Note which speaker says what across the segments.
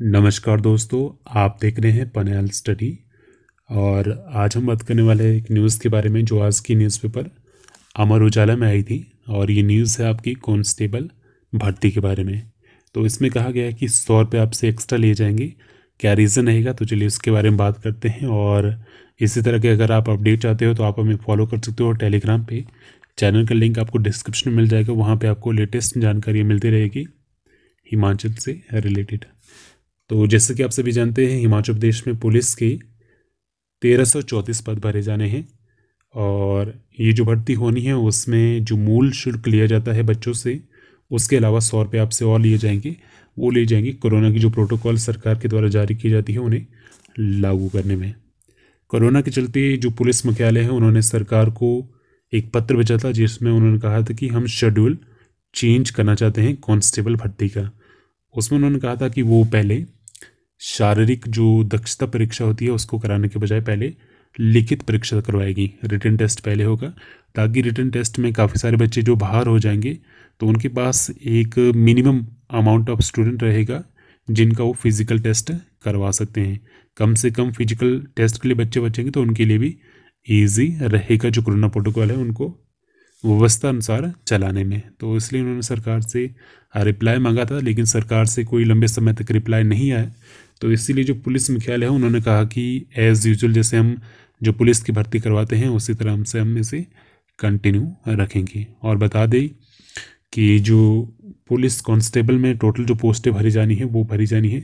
Speaker 1: नमस्कार दोस्तों आप देख रहे हैं पनेल स्टडी और आज हम बात करने वाले एक न्यूज़ के बारे में जो आज की न्यूज़पेपर अमर उजाला में आई थी और ये न्यूज़ है आपकी कॉन्स्टेबल भर्ती के बारे में तो इसमें कहा गया है कि सौ रुपये आपसे एक्स्ट्रा लिए जाएंगे क्या रीज़न रहेगा तो चलिए उसके बारे में बात करते हैं और इसी तरह के अगर आप अपडेट चाहते हो तो आप हमें फॉलो कर सकते हो और टेलीग्राम पर चैनल का लिंक आपको डिस्क्रिप्शन में मिल जाएगा वहाँ पर आपको लेटेस्ट जानकारी मिलती रहेगी हिमाचल से रिलेटेड तो जैसे कि आप सभी जानते हैं हिमाचल प्रदेश में पुलिस के तेरह पद भरे जाने हैं और ये जो भर्ती होनी है उसमें जो मूल शुल्क लिया जाता है बच्चों से उसके अलावा सौ रुपये आपसे और लिए जाएंगे वो लिए जाएंगे कोरोना की जो प्रोटोकॉल सरकार के द्वारा जारी की जाती है उन्हें लागू करने में कोरोना के चलते जो पुलिस मुख्यालय है उन्होंने सरकार को एक पत्र भेजा था जिसमें उन्होंने कहा था कि हम शेड्यूल चेंज करना चाहते हैं कांस्टेबल भर्ती का उसमें उन्होंने कहा था कि वो पहले शारीरिक जो दक्षता परीक्षा होती है उसको कराने के बजाय पहले लिखित परीक्षा करवाएगी रिटर्न टेस्ट पहले होगा ताकि रिटर्न टेस्ट में काफ़ी सारे बच्चे जो बाहर हो जाएंगे तो उनके पास एक मिनिमम अमाउंट ऑफ स्टूडेंट रहेगा जिनका वो फिज़िकल टेस्ट करवा सकते हैं कम से कम फिजिकल टेस्ट के लिए बच्चे बचेंगे तो उनके लिए भी ईजी रहेगा जो कोरोना प्रोटोकॉल है उनको व्यवस्था अनुसार चलाने में तो इसलिए उन्होंने सरकार से रिप्लाई मांगा था लेकिन सरकार से कोई लंबे समय तक रिप्लाई नहीं आया तो इसीलिए जो पुलिस मुख्यालय है उन्होंने कहा कि एज़ यूजल जैसे हम जो पुलिस की भर्ती करवाते हैं उसी तरह हमसे हम इसे कंटिन्यू रखेंगे और बता दें कि जो पुलिस कांस्टेबल में टोटल जो पोस्टें भरी जानी है वो भरी जानी है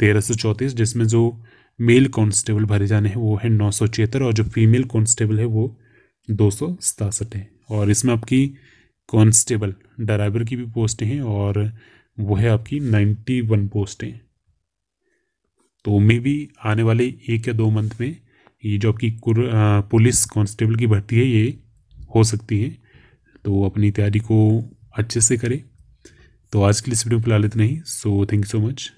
Speaker 1: तेरह सौ चौंतीस जिसमें जो मेल कांस्टेबल भरे जाने हैं वो है नौ सौ छिहत्तर और जो फीमेल कांस्टेबल है वो दो सौ सतासठ है और इसमें आपकी कांस्टेबल ड्राइवर की भी पोस्टें हैं और वो है आपकी नाइन्टी वन पोस्टें तो मे भी आने वाले एक या दो मंथ में ये जो आपकी पुलिस कांस्टेबल की भर्ती है ये हो सकती है तो अपनी तैयारी को अच्छे से करें तो आज के लिए इस वीडियो में फिलहाल इतना ही so thank you so much